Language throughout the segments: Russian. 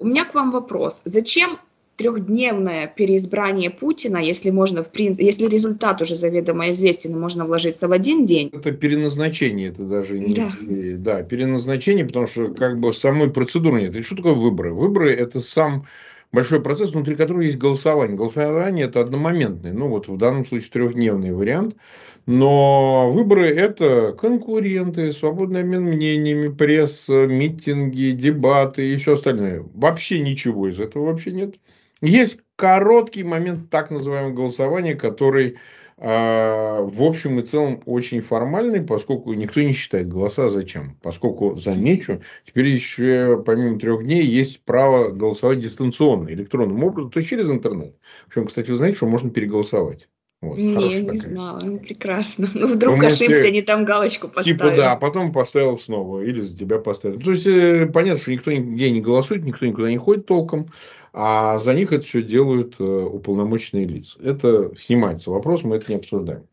У меня к вам вопрос. Зачем трехдневное переизбрание Путина, если можно, в принципе, если результат уже заведомо известен, можно вложиться в один день. Это переназначение, это даже не... Да. да, переназначение, потому что как бы самой процедуры нет. И что такое выборы? Выборы – это сам большой процесс, внутри которого есть голосование. Голосование – это одномоментный, ну вот в данном случае трехдневный вариант. Но выборы – это конкуренты, свободный обмен мнениями, пресса, митинги, дебаты и все остальное. Вообще ничего из этого вообще нет. Есть короткий момент так называемого голосования, который а, в общем и целом очень формальный, поскольку никто не считает голоса зачем. Поскольку, замечу, теперь еще помимо трех дней есть право голосовать дистанционно, электронным образом, то есть через интернет. В Причем, кстати, вы знаете, что можно переголосовать. Вот, не, не знала, ну, прекрасно. Ну, вдруг ну, ошибся, тебе, не там галочку типа поставил. Типа да, а потом поставил снова, или за тебя поставил. То есть, э, понятно, что никто нигде не голосует, никто никуда не ходит толком, а за них это все делают э, уполномоченные лица. Это снимается вопрос, мы это не обсуждаем.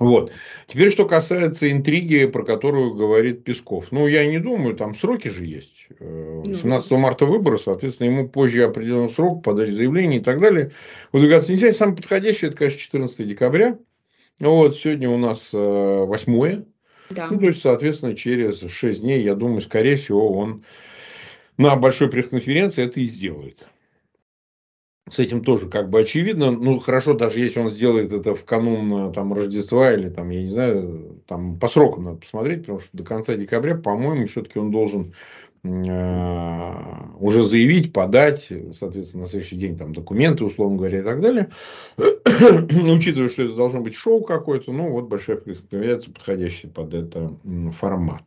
Вот. Теперь, что касается интриги, про которую говорит Песков. Ну, я не думаю, там сроки же есть. 17 э, ну. марта выборы, соответственно, ему позже определен срок подачи заявлений и так далее. Выдвигаться нельзя. Самый подходящий, это, конечно, 14 декабря. Вот, сегодня у нас 8. Э, да. Ну, то есть, соответственно, через 6 дней, я думаю, скорее всего, он на большой пресс-конференции это и сделает с этим тоже как бы очевидно. Ну, хорошо, даже если он сделает это в канун э, там, Рождества или там, я не знаю, там по срокам надо посмотреть, потому что до конца декабря, по-моему, все-таки он должен э, уже заявить, подать, соответственно, на следующий день там документы, условно говоря, и так далее. Ну, учитывая, что это должно быть шоу какое-то, ну, вот большая представляется подходящий под это формат.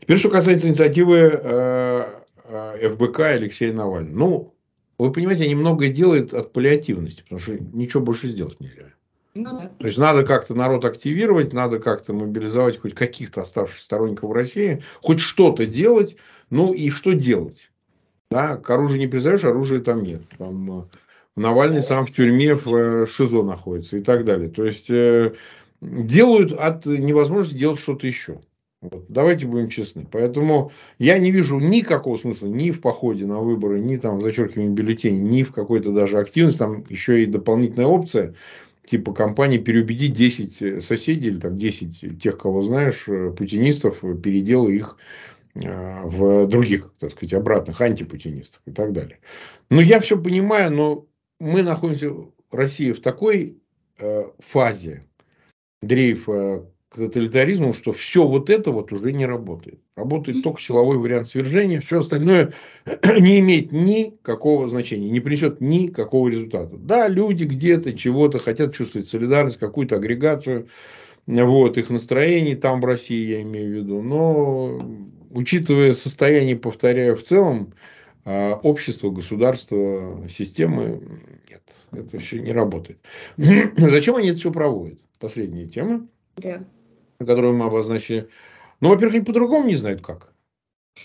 Теперь, что касается инициативы э, э, ФБК Алексея Навального. Ну, вы понимаете, они многое делают от паллиативности, потому что ничего больше сделать нельзя. Ну, да. То есть надо как-то народ активировать, надо как-то мобилизовать хоть каких-то оставшихся сторонников в России, хоть что-то делать, ну и что делать? Да, к оружию не призовешь, оружия там нет. Там э, Навальный сам в тюрьме в э, ШИЗО находится и так далее. То есть э, делают от невозможности делать что-то еще. Вот, давайте будем честны. Поэтому я не вижу никакого смысла ни в походе на выборы, ни там в зачеркивании бюллетеней, ни в какой-то даже активности. Там еще и дополнительная опция, типа компании переубедить 10 э, соседей или там 10 тех, кого знаешь, э, путинистов, э, переделай их в других, так сказать, обратных антипутинистов и так далее. Но ну, я все понимаю, но мы находимся, в России в такой э, фазе дрейфа к тоталитаризму, что все вот это вот уже не работает. Работает только силовой вариант свержения, все остальное не имеет никакого значения, не принесет никакого результата. Да, люди где-то чего-то хотят чувствовать солидарность, какую-то агрегацию, вот, их настроение там в России, я имею в виду, но учитывая состояние, повторяю, в целом, а, общества, государства, системы, нет, это все не работает. Зачем они это все проводят? Последняя тема. Да которую мы обозначили. Ну, во-первых, они по-другому не знают как.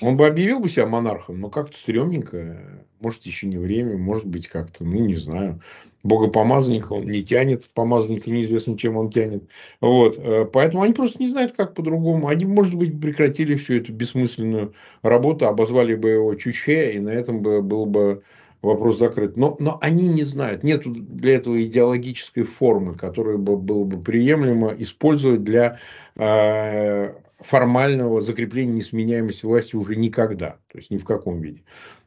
Он бы объявил бы себя монархом, но как-то стрёмненько. Может, еще не время, может быть, как-то, ну, не знаю. бога Богопомазанника он не тянет, помазанника неизвестно, чем он тянет. Вот. Э, поэтому они просто не знают, как по-другому. Они, может быть, прекратили всю эту бессмысленную работу, обозвали бы его Чучхе, и на этом бы был бы вопрос закрыт. Но, но они не знают, нет для этого идеологической формы, которая бы, было бы приемлемо использовать для э, формального закрепления несменяемости власти уже никогда, то есть ни в каком виде.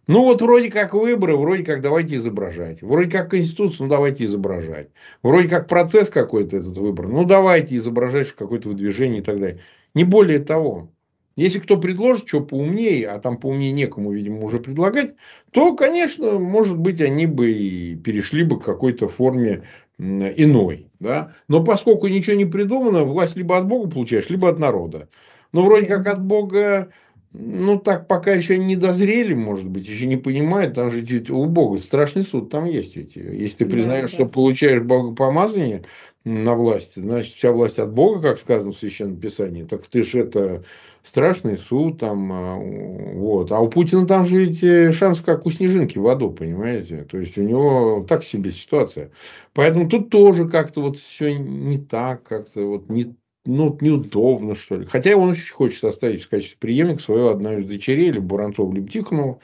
Ну вот вроде как выборы, вроде как давайте изображать. Вроде как Конституцию, ну давайте изображать. Вроде как процесс какой-то этот выбор, ну давайте изображать какое-то выдвижение и так далее. Не более того. Если кто предложит что поумнее, а там поумнее некому, видимо, уже предлагать, то, конечно, может быть, они бы и перешли бы к какой-то форме иной. Да? Но поскольку ничего не придумано, власть либо от Бога получаешь, либо от народа. Но ну, вроде как от Бога ну, так пока еще не дозрели, может быть, еще не понимают, там же чуть у Бога страшный суд там есть эти, Если ты признаешь, да, да. что получаешь богопомазание на власти, значит, вся власть от Бога, как сказано в Священном Писании, так ты же это страшный суд, там, а, вот. А у Путина там же эти шанс как у снежинки в аду, понимаете? То есть, у него так себе ситуация. Поэтому тут тоже как-то вот все не так, как-то вот не ну, неудобно, что ли. Хотя он очень хочет оставить в качестве преемника свою одну из дочерей, либо Воронцова, либо Тихонова.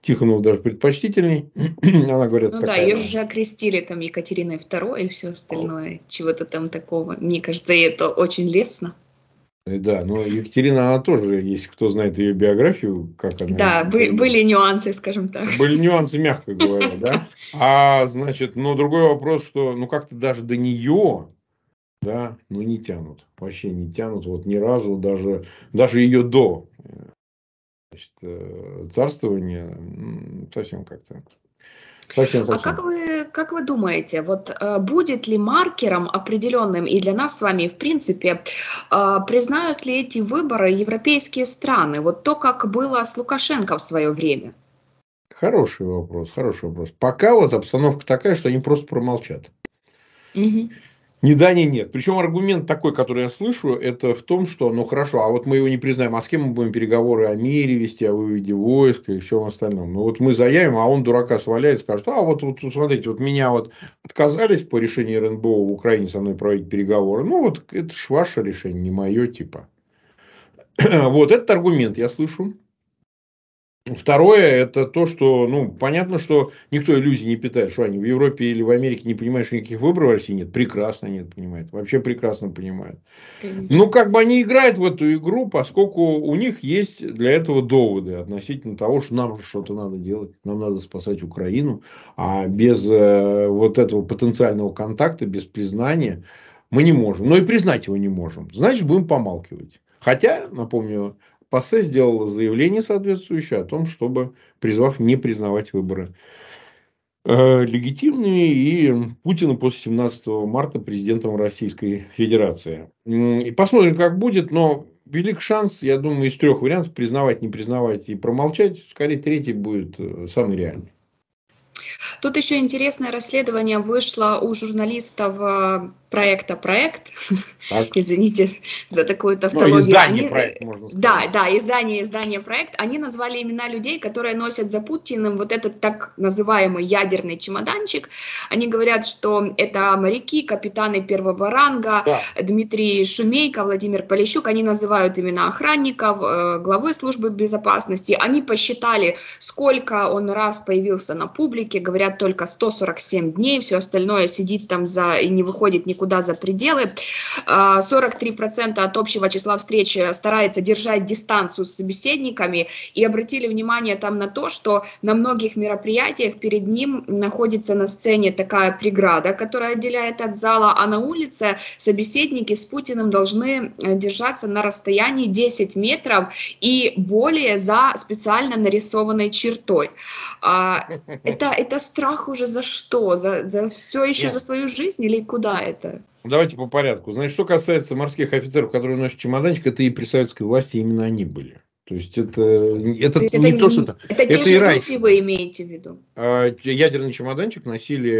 Тихонова даже предпочтительней. Она, говорят, ну такая, да, ее же окрестили там Екатериной II и все остальное, чего-то там такого. Мне кажется, ей это очень лестно. Э, да, но Екатерина, она тоже, если кто знает ее биографию, как она... Да, бы, были нюансы, скажем так. Были нюансы, мягко говоря, да. А, значит, но другой вопрос, что, ну, как-то даже до нее да, ну не тянут, вообще не тянут, вот ни разу даже, даже ее до значит, э, царствования совсем как-то. Совсем, а совсем. А как вы, как вы думаете, вот э, будет ли маркером определенным и для нас с вами, в принципе, э, признают ли эти выборы европейские страны? Вот то, как было с Лукашенко в свое время? Хороший вопрос, хороший вопрос. Пока вот обстановка такая, что они просто промолчат. Угу. Ни да, ни нет. Причем аргумент такой, который я слышу, это в том, что, ну хорошо, а вот мы его не признаем, а с кем мы будем переговоры о мире вести, о выводе войск и всем остальном. Ну вот мы заявим, а он дурака сваляет, скажет, а вот, вот смотрите, вот меня вот отказались по решению РНБО в Украине со мной проводить переговоры. Ну вот это ж ваше решение, не мое типа. вот этот аргумент я слышу. Второе, это то, что, ну, понятно, что никто иллюзий не питает, что они в Европе или в Америке не понимают, что никаких выборов в России нет. Прекрасно нет, понимают. Вообще прекрасно понимают. Конечно. Ну, как бы они играют в эту игру, поскольку у них есть для этого доводы относительно того, что нам что-то надо делать. Нам надо спасать Украину. А без э, вот этого потенциального контакта, без признания мы не можем. Но и признать его не можем. Значит, будем помалкивать. Хотя, напомню, ПАСЕ сделала заявление соответствующее о том, чтобы призвав не признавать выборы э, легитимными и Путина после 17 марта президентом Российской Федерации. И посмотрим, как будет, но велик шанс, я думаю, из трех вариантов признавать, не признавать и промолчать, скорее третий будет э, самый реальный. Тут еще интересное расследование вышло у журналистов э, проекта «Проект». Так. Извините за такую ну, тавтологию. Ну, издание они... Э, «Проект», можно сказать. Да, да, издание, издание «Проект». Они назвали имена людей, которые носят за Путиным вот этот так называемый ядерный чемоданчик. Они говорят, что это моряки, капитаны первого ранга, да. Дмитрий Шумейко, Владимир Полищук. Они называют имена охранников, э, главы службы безопасности. Они посчитали, сколько он раз появился на публике. Говорят, пролетает только 147 дней, все остальное сидит там за и не выходит никуда за пределы. 43% а, от общего числа встреч старается держать дистанцию с собеседниками. И обратили внимание там на то, что на многих мероприятиях перед ним находится на сцене такая преграда, которая отделяет от зала, а на улице собеседники с Путиным должны э, держаться на расстоянии 10 метров и более за специально нарисованной чертой. А, это, это странно страх уже за что? За, за все еще Нет. за свою жизнь или куда это? Давайте по порядку. Значит, что касается морских офицеров, которые носят чемоданчик, это и при советской власти именно они были. То есть это, это, то есть не это то, что... Это, это, это же ирак. люди вы имеете в виду? А, ядерный чемоданчик носили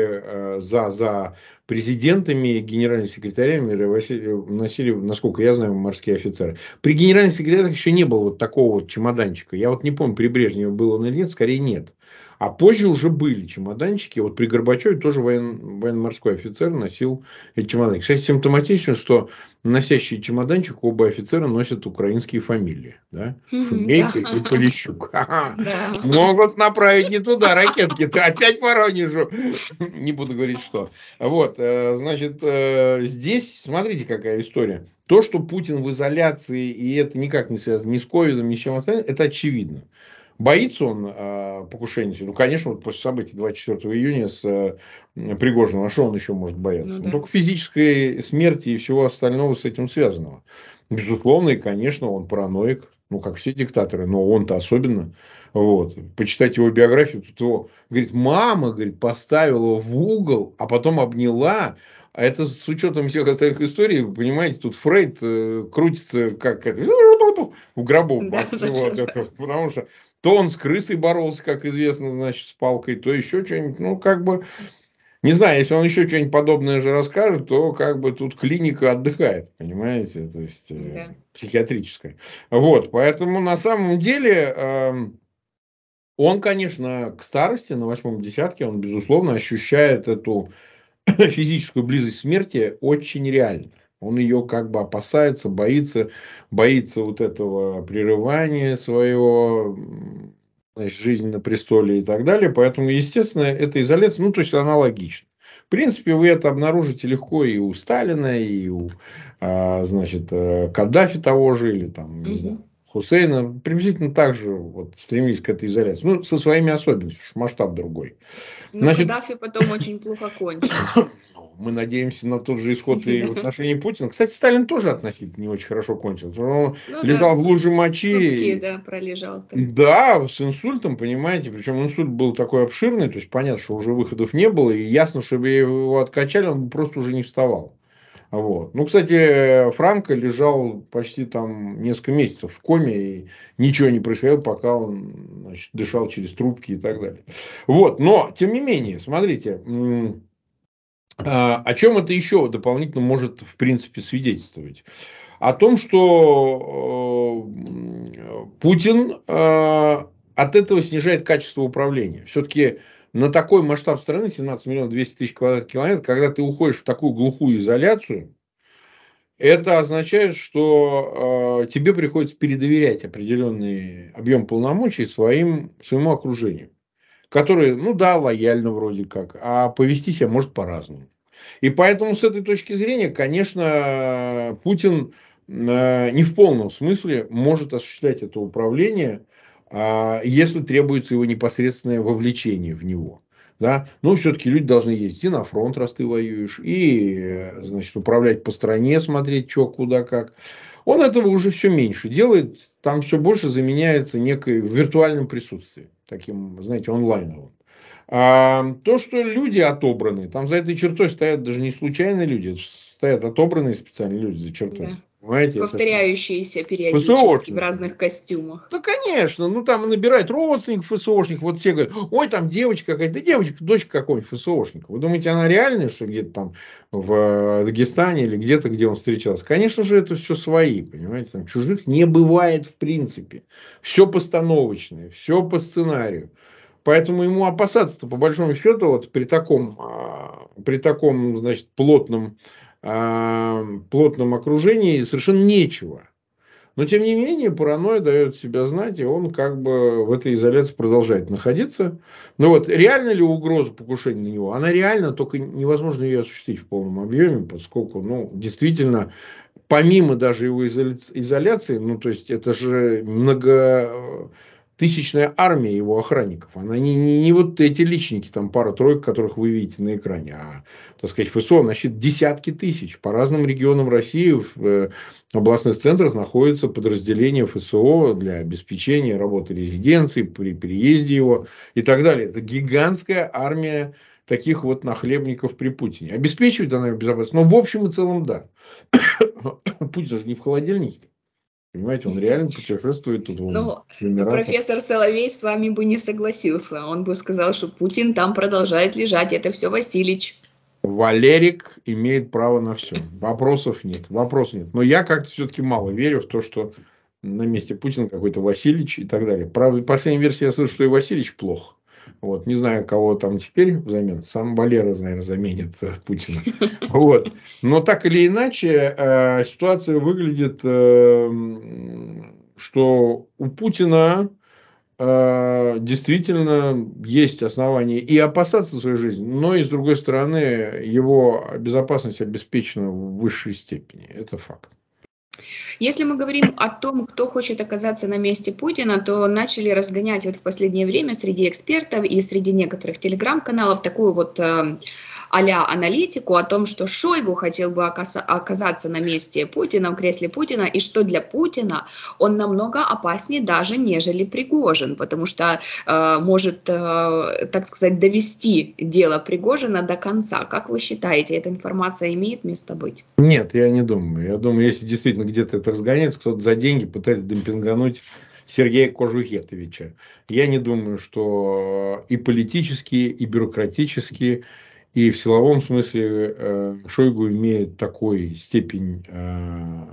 э, за, за президентами, генеральными секретарями, э, носили, насколько я знаю, морские офицеры. При генеральных секретарях еще не было вот такого вот чемоданчика. Я вот не помню, при Брежневе было он или нет, скорее нет. А позже уже были чемоданчики. Вот при Горбачеве тоже воен, военно-морской офицер носил эти чемоданы. Кстати, симптоматично, что носящий чемоданчик оба офицера носят украинские фамилии. Да? Шумейко и Полищук. Могут ну, а направить не туда ракетки. Ты опять Воронежу. Не буду говорить, что. Вот, э, значит, э, здесь, смотрите, какая история. То, что Путин в изоляции, и это никак не связано ни с ковидом, ни с чем остальным, это очевидно. Боится он э, покушения? Ну, конечно, вот после событий 24 июня с э, Пригожиным, а что он еще может бояться? Ну, ну, да. Только физической смерти и всего остального с этим связанного. Безусловно, и, конечно, он параноик, ну, как все диктаторы, но он-то особенно. Вот. Почитать его биографию, то, говорит, мама, говорит, поставила в угол, а потом обняла, а это с учетом всех остальных историй, вы понимаете, тут Фрейд э, крутится как это, у гробов. Да, вот, да, это, да. Потому что то он с крысой боролся, как известно, значит, с палкой, то еще что-нибудь. Ну, как бы, не знаю, если он еще что-нибудь подобное же расскажет, то как бы тут клиника отдыхает, понимаете, то есть э, да. психиатрическая. Вот, поэтому на самом деле... Э, он, конечно, к старости, на восьмом десятке, он, безусловно, ощущает эту физическую близость смерти очень реально. Он ее как бы опасается, боится, боится вот этого прерывания своего значит, жизни на престоле и так далее. Поэтому, естественно, эта изоляция, ну, то есть она логична. В принципе, вы это обнаружите легко и у Сталина, и у, а, значит, э, Каддафи того же, или там, не знаю, Хусейна. Приблизительно так же вот, стремились к этой изоляции. Ну, со своими особенностями, масштаб другой. Ну, Значит... Каддафи потом очень плохо кончил. мы надеемся на тот же исход и в отношении Путина. Кстати, Сталин тоже относительно не очень хорошо кончил. Он ну, лежал да, в луже мочи. Сутки, да, пролежал. Там. Да, с инсультом, понимаете. Причем инсульт был такой обширный, то есть понятно, что уже выходов не было. И ясно, что его откачали, он просто уже не вставал. Вот. Ну, кстати, Франко лежал почти там несколько месяцев в коме, и ничего не происходило, пока он значит, дышал через трубки и так далее. Вот, но, тем не менее, смотрите, а, о чем это еще дополнительно может, в принципе, свидетельствовать? О том, что э, Путин а, от этого снижает качество управления. Все-таки на такой масштаб страны, 17 миллионов 200 тысяч квадратных километров, когда ты уходишь в такую глухую изоляцию, это означает, что э, тебе приходится передоверять определенный объем полномочий своим, своему окружению которые, ну да, лояльно вроде как, а повести себя может по-разному. И поэтому с этой точки зрения, конечно, Путин э, не в полном смысле может осуществлять это управление, а, если требуется его непосредственное вовлечение в него. Да? Но все-таки люди должны ездить и на фронт, раз ты воюешь, и э, значит, управлять по стране, смотреть, что, куда, как. Он этого уже все меньше делает, там все больше заменяется некой виртуальным присутствием, таким, знаете, онлайновым. А то, что люди отобраны, там за этой чертой стоят даже не случайные люди, стоят отобранные специальные люди за чертой. Да. Понимаете? Повторяющиеся периодически в разных костюмах. Да, конечно. Ну, там набирает родственников ФСОшников. Вот все говорят, ой, там девочка какая-то. Да девочка, дочка какой-нибудь ФСОшника. Вы думаете, она реальная, что где-то там в э, Дагестане или где-то, где он встречался? Конечно же, это все свои, понимаете? Там чужих не бывает в принципе. Все постановочное, все по сценарию. Поэтому ему опасаться-то, по большому счету, вот при таком, а, при таком, значит, плотном э, плотном окружении совершенно нечего. Но, тем не менее, паранойя дает себя знать, и он как бы в этой изоляции продолжает находиться. Но вот реально ли угроза покушения на него? Она реально, только невозможно ее осуществить в полном объеме, поскольку, ну, действительно, помимо даже его изоляции, ну, то есть, это же много тысячная армия его охранников. Она не, не, не вот эти личники, там пара-тройка, которых вы видите на экране, а, так сказать, ФСО значит десятки тысяч. По разным регионам России в э, областных центрах находятся подразделения ФСО для обеспечения работы резиденции, при переезде его и так далее. Это гигантская армия таких вот нахлебников при Путине. Обеспечивает она безопасность? Но в общем и целом да. Путин же не в холодильнике. Понимаете, он реально путешествует тут. Ну, профессор Соловей с вами бы не согласился. Он бы сказал, что Путин там продолжает лежать. Это все Василич. Валерик имеет право на все. Вопросов нет. Вопросов нет. Но я как-то все-таки мало верю в то, что на месте Путина какой-то Васильевич и так далее. Правда, последняя версия версии я слышу, что и Васильевич плох. Вот, не знаю, кого там теперь взамен. Сам Валера, наверное, заменит э, Путина. Вот. Но так или иначе, э, ситуация выглядит, э, что у Путина э, действительно есть основания и опасаться своей жизни, но и, с другой стороны, его безопасность обеспечена в высшей степени. Это факт. Если мы говорим о том, кто хочет оказаться на месте Путина, то начали разгонять вот в последнее время среди экспертов и среди некоторых телеграм-каналов такую вот э, а-ля аналитику о том, что Шойгу хотел бы оказаться на месте Путина, в кресле Путина, и что для Путина он намного опаснее даже, нежели Пригожин, потому что э, может, э, так сказать, довести дело Пригожина до конца. Как вы считаете, эта информация имеет место быть? Нет, я не думаю. Я думаю, если действительно где-то это разгоняется, кто-то за деньги пытается демпингануть Сергея Кожухетовича. Я не думаю, что и политические, и бюрократические, и в силовом смысле э, Шойгу имеет такой степень э,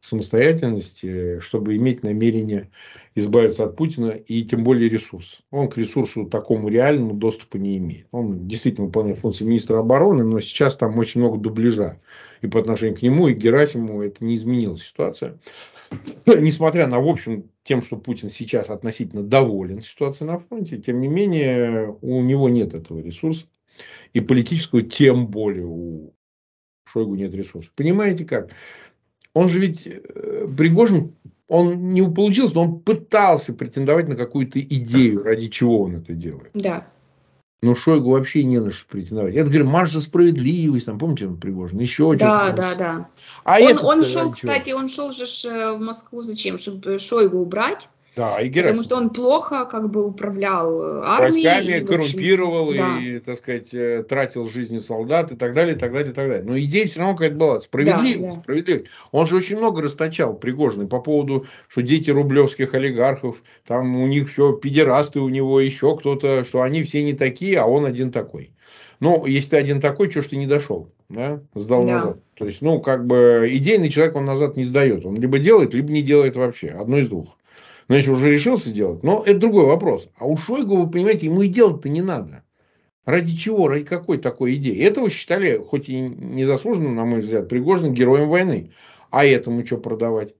самостоятельности, чтобы иметь намерение избавиться от Путина и тем более ресурс. Он к ресурсу такому реальному доступа не имеет. Он действительно выполняет функции министра обороны, но сейчас там очень много дубляжа. И по отношению к нему, и к Герасиму это не изменилась ситуация. Ну, несмотря на, в общем, тем, что Путин сейчас относительно доволен ситуацией на фронте, тем не менее у него нет этого ресурса и политическую тем более у Шойгу нет ресурсов. Понимаете как? Он же ведь, э, Пригожин, он не получился, но он пытался претендовать на какую-то идею, ради чего он это делает. Да. Но Шойгу вообще не на что претендовать. Я говорю, марш за справедливость, там, помните, Пригожин, еще да, что Да, да, да. А он, этот, он шел, кстати, он шел же э, в Москву зачем? Чтобы Шойгу убрать, да, и Потому что он плохо как бы управлял э, армией. Войсками, и, коррумпировал да. и, так сказать, э, тратил жизни солдат и так далее, и так далее, и так далее. Но идея все равно какая-то была. Справедливость, да, да. Он же очень много расточал, пригожный по поводу, что дети рублевских олигархов, там у них все педерасты, у него еще кто-то, что они все не такие, а он один такой. Ну, если ты один такой, что ж ты не дошел, да? сдал да. назад. То есть, ну, как бы идейный человек, он назад не сдает. Он либо делает, либо не делает вообще. Одно из двух значит, ну, уже решился делать. Но это другой вопрос. А у Шойгу, вы понимаете, ему и делать-то не надо. Ради чего? Ради какой такой идеи? Этого считали, хоть и незаслуженно, на мой взгляд, Пригожин героем войны. А этому что продавать?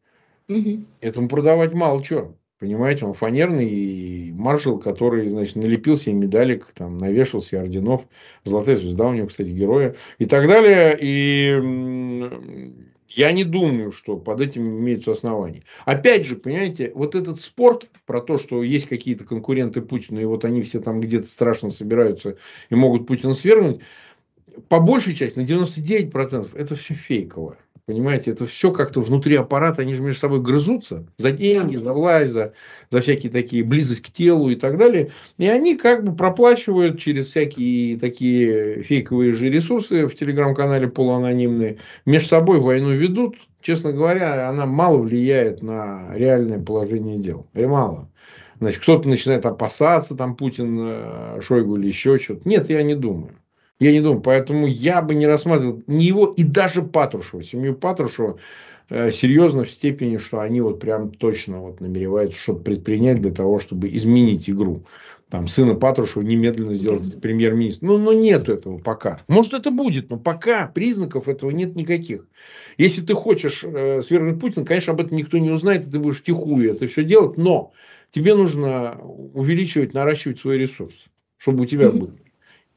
Угу. Этому продавать мало чего. Понимаете, он фанерный и маршал, который, значит, налепил себе медалик, там, навешал себе орденов. Золотая звезда у него, кстати, героя. И так далее. И я не думаю, что под этим имеются основания. Опять же, понимаете, вот этот спорт про то, что есть какие-то конкуренты Путина, и вот они все там где-то страшно собираются и могут Путина свергнуть, по большей части, на 99%, это все фейковое. Понимаете, это все как-то внутри аппарата, они же между собой грызутся за деньги, за власть, за, за всякие такие близость к телу и так далее. И они как бы проплачивают через всякие такие фейковые же ресурсы в телеграм-канале полуанонимные, между собой войну ведут. Честно говоря, она мало влияет на реальное положение дел. И мало. Значит, кто-то начинает опасаться, там Путин, э, Шойгу или еще что-то. Нет, я не думаю. Я не думаю. Поэтому я бы не рассматривал ни его и даже Патрушева. Семью Патрушева э, серьезно в степени, что они вот прям точно вот намереваются что-то предпринять для того, чтобы изменить игру. Там сына Патрушева немедленно сделать премьер-министр. Ну, но ну, нет этого пока. Может, это будет, но пока признаков этого нет никаких. Если ты хочешь э, свергнуть Путина, конечно, об этом никто не узнает, и ты будешь втихую это все делать, но тебе нужно увеличивать, наращивать свой ресурс, чтобы у тебя было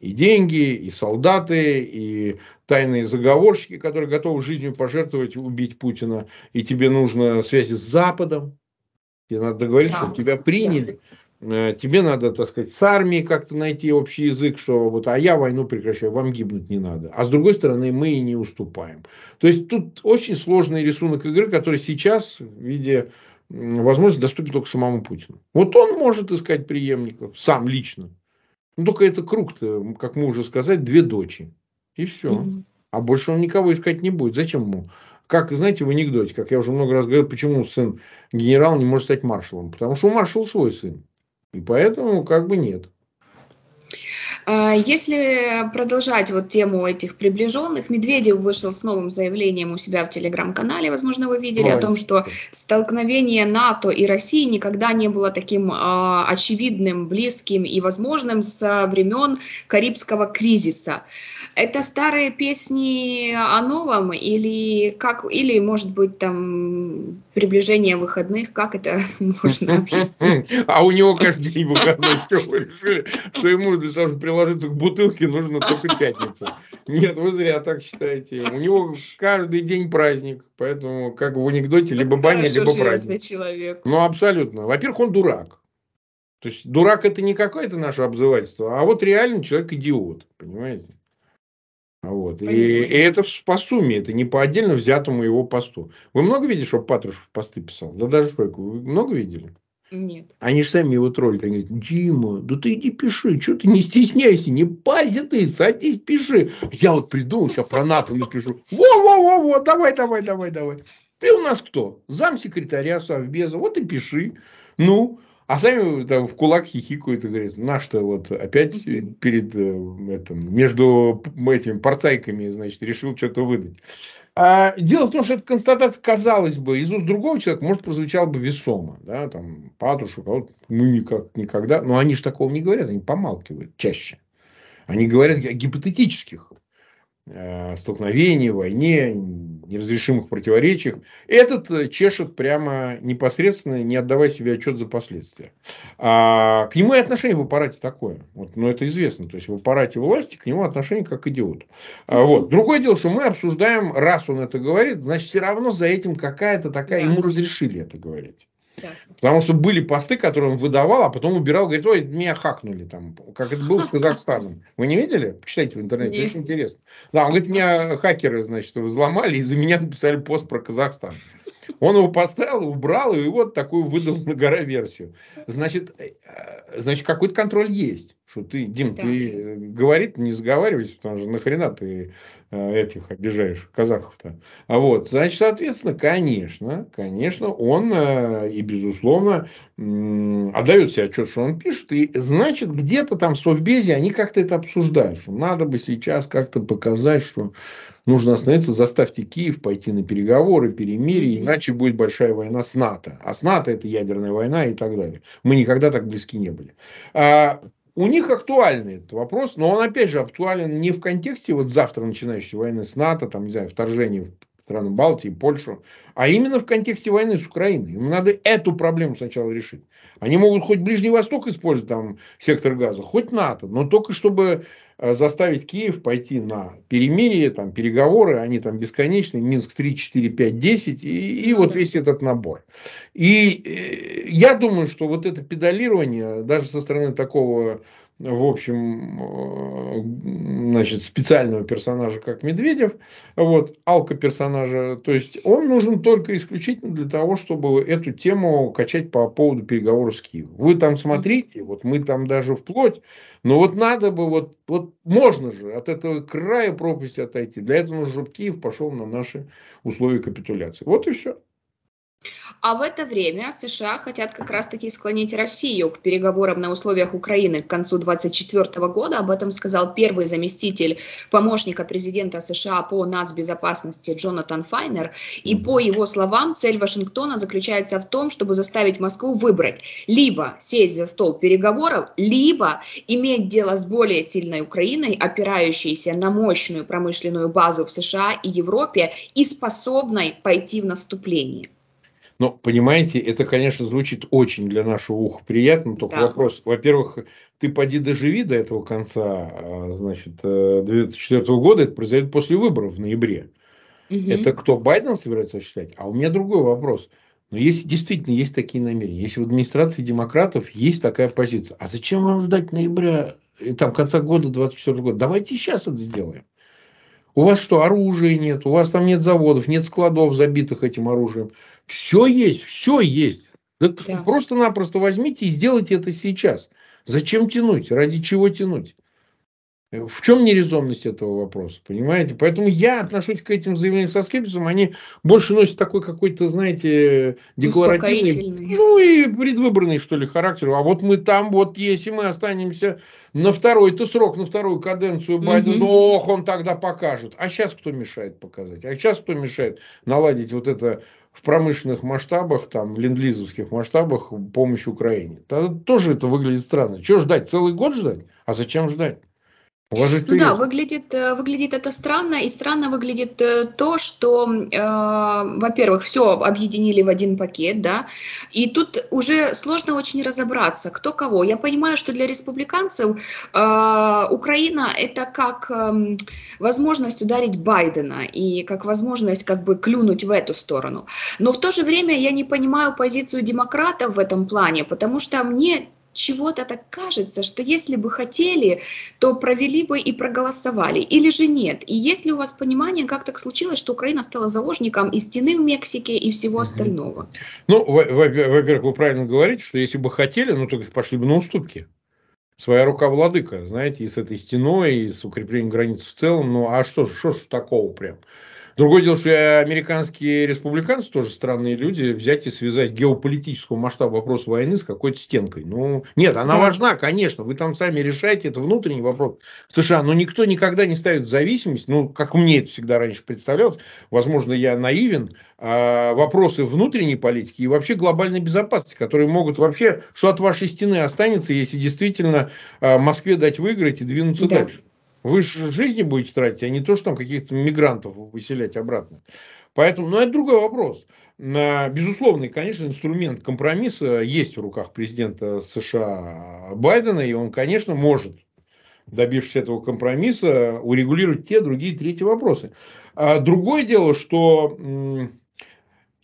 и деньги, и солдаты, и тайные заговорщики, которые готовы жизнью пожертвовать, убить Путина, и тебе нужно связи с Западом, тебе надо договориться, чтобы тебя приняли, э, тебе надо, так сказать, с армией как-то найти общий язык, что вот, а я войну прекращаю, вам гибнуть не надо. А с другой стороны, мы и не уступаем. То есть тут очень сложный рисунок игры, который сейчас в виде возможности доступен только самому Путину. Вот он может искать преемников сам лично. Ну, только это круг-то, как мы уже сказали, две дочи. И все. Mm-hmm. А больше он никого искать не будет. Зачем ему? Как, знаете, в анекдоте, как я уже много раз говорил, почему сын генерал не может стать маршалом? Потому что у маршала свой сын. И поэтому как бы нет. А, если продолжать вот тему этих приближенных, Медведев вышел с новым заявлением у себя в телеграм-канале, возможно, вы видели, Ой. о том, что столкновение НАТО и России никогда не было таким а, очевидным, близким и возможным со времен Карибского кризиса. Это старые песни о новом или как, или может быть там приближение выходных, как это можно объяснить? А у него каждый день выходной, что вы решили, что ему для того, чтобы ложиться к бутылке нужно только пятница. Нет, вы зря так считаете. У него каждый день праздник, поэтому, как в анекдоте, ну, либо баня, либо праздник. человек. Ну, абсолютно. Во-первых, он дурак. То есть дурак это не какое-то наше обзывательство, а вот реально человек идиот, понимаете? Вот. И, и это по сумме, это не по отдельно взятому его посту. Вы много видели, что Патрушев посты писал? Да даже сколько Вы много видели? Нет. Они же сами его троллят. Они говорят, Дима, да ты иди пиши, что ты не стесняйся, не пази ты, садись, пиши. Я вот придумал, сейчас про НАТО напишу. Во-во-во-во, давай, давай, давай, давай. Ты у нас кто? Зам секретаря Совбеза, вот и пиши. Ну, а сами там в кулак хихикают и говорят, наш-то вот опять перед э, этим, между этими порцайками, значит, решил что-то выдать. А, дело в том, что эта констатация, казалось бы, из уст другого человека, может, прозвучала бы весомо. Да, там, Патрушу, кого-то, а мы никак, никогда. Но они же такого не говорят, они помалкивают чаще. Они говорят о гипотетических э, столкновении, войне, неразрешимых противоречиях. Этот э, чешет прямо непосредственно, не отдавая себе отчет за последствия. А, к нему и отношение в аппарате такое. Вот, но ну, это известно. То есть, в аппарате власти к нему отношение как идиот. А, вот. Другое дело, что мы обсуждаем, раз он это говорит, значит, все равно за этим какая-то такая, ему разрешили это говорить. Потому что были посты, которые он выдавал, а потом убирал, говорит, ой, меня хакнули там, как это было с Казахстаном. Вы не видели? Почитайте в интернете, очень интересно. Да, он говорит, меня хакеры, значит, взломали, и за меня написали пост про Казахстан. Он его поставил, убрал, и вот такую выдал на гора версию. Значит, э, э, значит какой-то контроль есть что ты, Дим, да. ты э, говорит, не заговаривайся, потому что нахрена ты э, этих обижаешь казахов-то. А вот, значит, соответственно, конечно, конечно, он э, и, безусловно, отдает себе отчет, что он пишет, и значит, где-то там в Совбезе они как-то это обсуждают, что надо бы сейчас как-то показать, что нужно остановиться, заставьте Киев пойти на переговоры, перемирие, иначе будет большая война с НАТО. А с НАТО это ядерная война и так далее. Мы никогда так близки не были. А у них актуальный этот вопрос, но он опять же актуален не в контексте вот завтра начинающей войны с НАТО, там, не знаю, вторжения страны Балтии, Польшу, а именно в контексте войны с Украиной. Им надо эту проблему сначала решить. Они могут хоть Ближний Восток использовать, там, сектор газа, хоть НАТО, но только чтобы э, заставить Киев пойти на перемирие, там, переговоры, они там бесконечные, Минск 3, 4, 5, 10, и, и ну вот весь этот набор. И э, я думаю, что вот это педалирование, даже со стороны такого в общем, э, значит, специального персонажа, как Медведев, вот, алка персонажа, то есть он нужен только исключительно для того, чтобы эту тему качать по поводу переговоров с Киевом. Вы там смотрите, вот мы там даже вплоть, но вот надо бы, вот, вот можно же от этого края пропасти отойти, для этого нужно, чтобы Киев пошел на наши условия капитуляции. Вот и все. А в это время США хотят как раз-таки склонить Россию к переговорам на условиях Украины к концу 2024 года. Об этом сказал первый заместитель помощника президента США по нацбезопасности Джонатан Файнер. И по его словам, цель Вашингтона заключается в том, чтобы заставить Москву выбрать либо сесть за стол переговоров, либо иметь дело с более сильной Украиной, опирающейся на мощную промышленную базу в США и Европе и способной пойти в наступление. Но, понимаете, это, конечно, звучит очень для нашего уха приятно, только да. вопрос, во-первых, ты поди доживи до этого конца, а, значит, 2004 э, года, это произойдет после выборов в ноябре. Угу. Это кто Байден собирается осуществлять? А у меня другой вопрос. Но ну, если действительно есть такие намерения, если в администрации демократов есть такая позиция, а зачем вам ждать ноября, э, там, конца года 24 года? Давайте сейчас это сделаем. У вас что, оружия нет, у вас там нет заводов, нет складов, забитых этим оружием. Все есть, все есть. да. Просто-напросто возьмите и сделайте это сейчас. Зачем тянуть? Ради чего тянуть? Э, в чем нерезонность этого вопроса, понимаете? Поэтому я отношусь к этим заявлениям со скепсисом. Они больше носят такой какой-то, знаете, декларативный, ну и предвыборный, что ли, характер. А вот мы там, вот если мы останемся на второй-то срок, на вторую каденцию Байдена, угу. ох, он тогда покажет. А сейчас кто мешает показать? А сейчас кто мешает наладить вот это в промышленных масштабах, там, ленд-лизовских масштабах помощь Украине. Тогда тоже это выглядит странно. Чего ждать? Целый год ждать? А зачем ждать? Ну да, выглядит, э, выглядит это странно, и странно выглядит э, то, что, э, во-первых, все объединили в один пакет, да, и тут уже сложно очень разобраться, кто кого. Я понимаю, что для республиканцев э, Украина это как э, возможность ударить Байдена и как возможность как бы клюнуть в эту сторону. Но в то же время я не понимаю позицию демократов в этом плане, потому что мне чего-то так кажется, что если бы хотели, то провели бы и проголосовали, или же нет. И есть ли у вас понимание, как так случилось, что Украина стала заложником и стены в Мексике, и всего остального? Ну, во-первых, вы правильно говорите, что если бы хотели, ну, только пошли бы на уступки. Своя рука владыка, знаете, и с этой стеной, и с укреплением границ в целом. Ну, а что, что ж такого прям? Другое дело, что и американские республиканцы тоже странные люди. Взять и связать геополитического масштаба вопрос войны с какой-то стенкой. Ну, нет, она да. важна, конечно. Вы там сами решаете, это внутренний вопрос США. Но ну, никто никогда не ставит зависимость, ну, как мне это всегда раньше представлялось, возможно, я наивен, а вопросы внутренней политики и вообще глобальной безопасности, которые могут вообще, что от вашей стены останется, если действительно а, Москве дать выиграть и двинуться да. дальше. Вы же жизни будете тратить, а не то, что там каких-то мигрантов выселять обратно. Поэтому, ну, это другой вопрос. А, Безусловный, конечно, инструмент компромисса есть в руках президента США Байдена, и он, конечно, может, добившись этого компромисса, урегулировать те, другие, третьи вопросы. А другое дело, что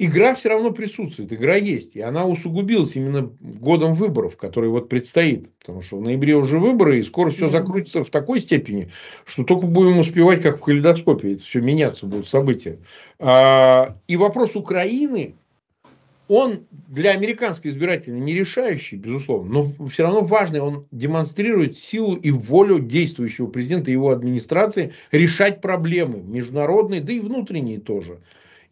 игра все равно присутствует, игра есть. И она усугубилась именно годом выборов, который вот предстоит. Потому что в ноябре уже выборы, и скоро все закрутится в такой степени, что только будем успевать, как в калейдоскопе, это все меняться будут события. А, и вопрос Украины, он для американского избирателей не решающий, безусловно, но все равно важный. Он демонстрирует силу и волю действующего президента и его администрации решать проблемы международные, да и внутренние тоже.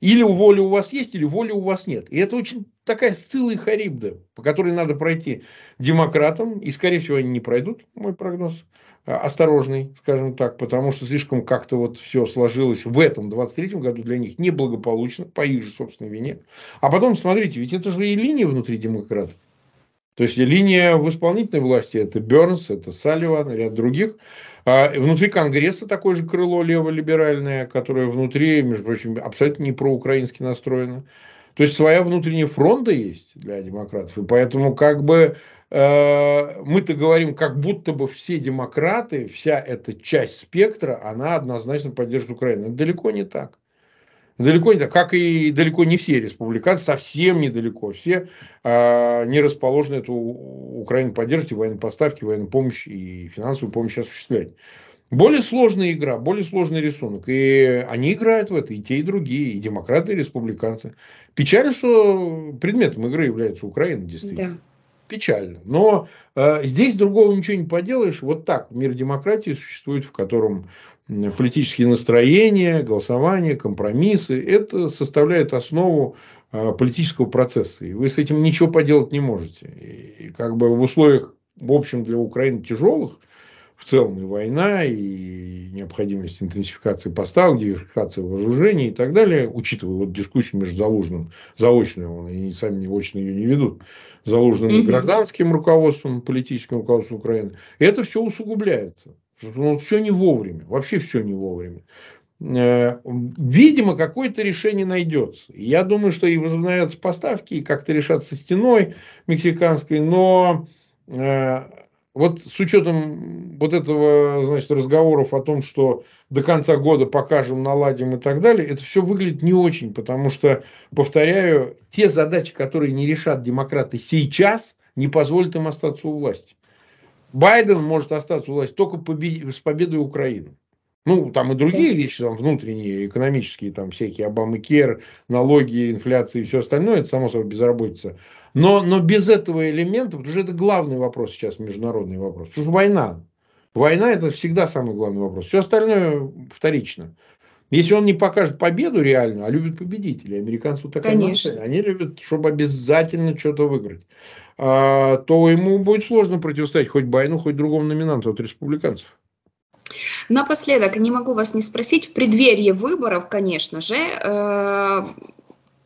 Или воля у вас есть, или воли у вас нет. И это очень такая сцилла и харибда, по которой надо пройти демократам. И, скорее всего, они не пройдут, мой прогноз а, осторожный, скажем так, потому что слишком как-то вот все сложилось в этом 23-м году для них неблагополучно, по их же собственной вине. А потом, смотрите, ведь это же и линия внутри демократов. То есть линия в исполнительной власти – это Бернс, это Салливан, ряд других. А внутри Конгресса такое же крыло леволиберальное, которое внутри, между прочим, абсолютно не проукраински настроено. То есть своя внутренняя фронта есть для демократов. И поэтому как бы э, мы-то говорим, как будто бы все демократы, вся эта часть спектра, она однозначно поддержит Украину. Это далеко не так. Далеко не так, как и далеко не все республиканцы, совсем недалеко. Все э, не расположены эту Украину поддерживать, и военные поставки, и военную помощь, и финансовую помощь осуществлять. Более сложная игра, более сложный рисунок. И они играют в это, и те, и другие, и демократы, и республиканцы. Печально, что предметом игры является Украина, действительно. Да печально. Но э, здесь другого ничего не поделаешь. Вот так мир демократии существует, в котором политические настроения, голосование, компромиссы – это составляет основу э, политического процесса. И вы с этим ничего поделать не можете. И, и как бы в условиях, в общем, для Украины тяжелых, в целом и война, и необходимость интенсификации поставок, диверсификации вооружений и так далее, учитывая вот дискуссию между Залужным, заочную, они и сами очно ее не ведут, Залужным и гражданским руководством, политическим руководством Украины, И это все усугубляется. Ну, все не вовремя, вообще все не вовремя. Э, видимо, какое-то решение найдется. Я думаю, что и возобновятся поставки, и как-то решат со стеной мексиканской, но э, вот с учетом вот этого, значит, разговоров о том, что до конца года покажем, наладим и так далее, это все выглядит не очень, потому что, повторяю, те задачи, которые не решат демократы сейчас, не позволят им остаться у власти. Байден может остаться у власти только побед... с победой Украины. Ну, там и другие вещи, там внутренние, экономические, там всякие Обамы Кер налоги, инфляция и все остальное, это само собой безработица. Но, но без этого элемента, потому что это главный вопрос сейчас, международный вопрос. Потому что война. Война – это всегда самый главный вопрос. Все остальное вторично. Если он не покажет победу реальную, а любит победителей, американцы вот такая Конечно. нация, они любят, чтобы обязательно что-то выиграть, а, то ему будет сложно противостоять хоть Байну, хоть другому номинанту от республиканцев. Напоследок, не могу вас не спросить, в преддверии выборов, конечно же, э,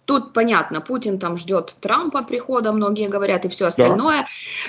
Тут понятно, Путин там ждет Трампа прихода, многие говорят, и все остальное.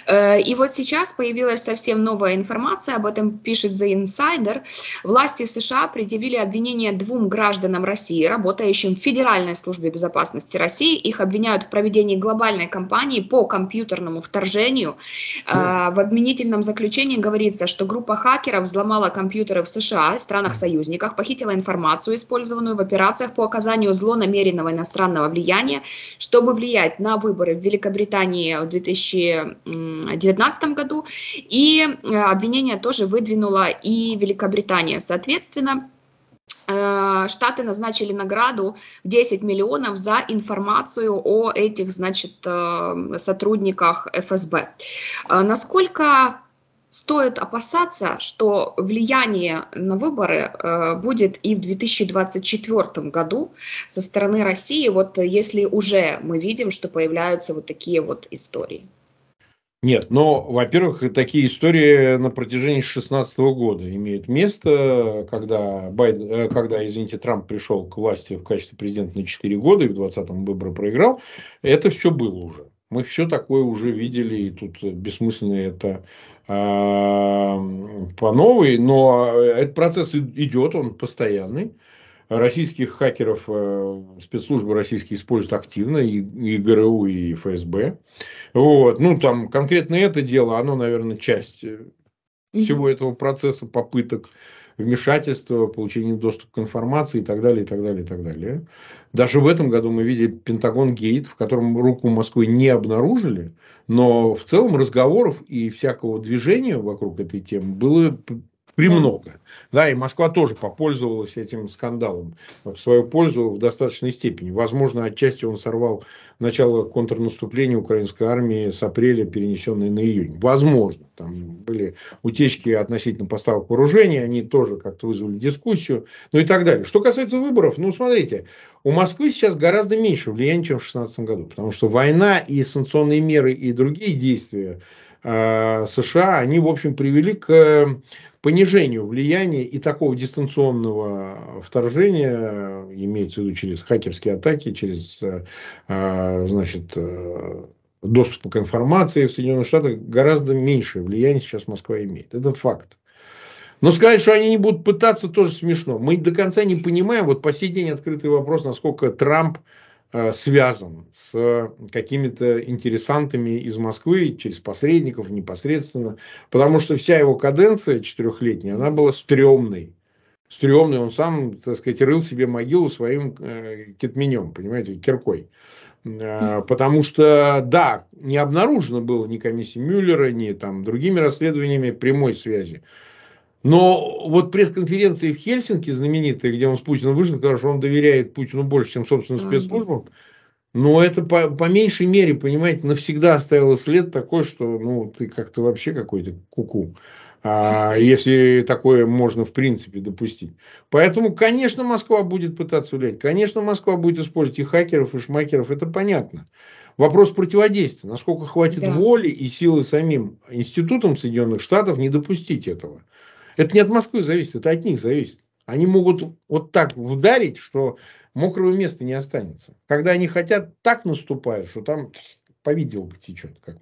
Да. Э, и вот сейчас появилась совсем новая информация, об этом пишет The Insider. Власти США предъявили обвинение двум гражданам России, работающим в Федеральной службе безопасности России. Их обвиняют в проведении глобальной кампании по компьютерному вторжению. Э, да. В обвинительном заключении говорится, что группа хакеров взломала компьютеры в США странах-союзниках, похитила информацию, использованную в операциях по оказанию злонамеренного иностранного публичного влияния, чтобы влиять на выборы в Великобритании в 2019 году. И э, обвинение тоже выдвинула и Великобритания. Соответственно, э, Штаты назначили награду в 10 миллионов за информацию о этих, значит, э, сотрудниках ФСБ. Насколько стоит опасаться, что влияние на выборы э, будет и в 2024 году со стороны России, вот э, если уже мы видим, что появляются вот такие вот истории. Нет, но, во-первых, такие истории на протяжении 2016 года имеют место, когда, Байд, э, когда, извините, Трамп пришел к власти в качестве президента на 4 года и в 2020-м выборы проиграл. Это все было уже. Мы все такое уже видели, и тут бессмысленно это Эм, по новой, но э, этот процесс идет, он постоянный. Российских хакеров э, спецслужбы российские используют активно, и, и ГРУ, и ФСБ. Вот. Ну, там конкретно это дело, оно, наверное, часть э, всего этого процесса попыток вмешательства, получение доступа к информации и так далее, и так далее, и так далее. Даже в этом году мы видели Пентагон Гейт, в котором руку Москвы не обнаружили, но в целом разговоров и всякого движения вокруг этой темы было Премного. Да. да, и Москва тоже попользовалась этим скандалом в свою пользу в достаточной степени. Возможно, отчасти он сорвал начало контрнаступления украинской армии с апреля, перенесенной на июнь. Возможно. Там были утечки относительно поставок вооружений, они тоже как-то вызвали дискуссию, ну и так далее. Что касается выборов, ну, смотрите, у Москвы сейчас гораздо меньше влияния, чем в 2016 году, потому что война и санкционные меры и другие действия а, США, они, в общем, привели к понижению влияния и такого дистанционного вторжения, имеется в виду через хакерские атаки, через э, э, значит, э, доступ к информации в Соединенных Штатах, гораздо меньшее влияние сейчас Москва имеет. Это факт. Но сказать, что они не будут пытаться, тоже смешно. Мы до конца не понимаем, вот по сей день открытый вопрос, насколько Трамп Э, связан с какими-то интересантами из Москвы через посредников непосредственно, потому что вся его каденция четырехлетняя, она была стрёмной. Стрёмной, он сам, так сказать, рыл себе могилу своим э, кетменем, понимаете, киркой. Э, потому что, да, не обнаружено было ни комиссии Мюллера, ни там другими расследованиями прямой связи но вот пресс-конференции в Хельсинки, знаменитые, где он с Путиным вышел, сказал, что он доверяет Путину больше, чем, собственно, спецслужбам, но это по, по меньшей мере, понимаете, навсегда оставило след такой, что ну ты как-то вообще какой-то куку. А, если такое можно в принципе допустить. Поэтому, конечно, Москва будет пытаться влиять. Конечно, Москва будет использовать и хакеров, и шмакеров. Это понятно. Вопрос противодействия. Насколько хватит да. воли и силы самим институтам Соединенных Штатов не допустить этого. Это не от Москвы зависит, это от них зависит. Они могут вот так ударить, что мокрого места не останется. Когда они хотят, так наступают, что там по видео течет. Как